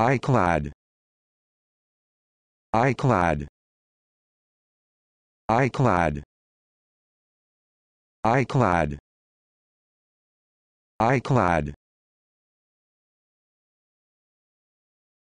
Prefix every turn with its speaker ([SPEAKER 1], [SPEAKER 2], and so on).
[SPEAKER 1] iCloud iCloud iCloud iCloud iCloud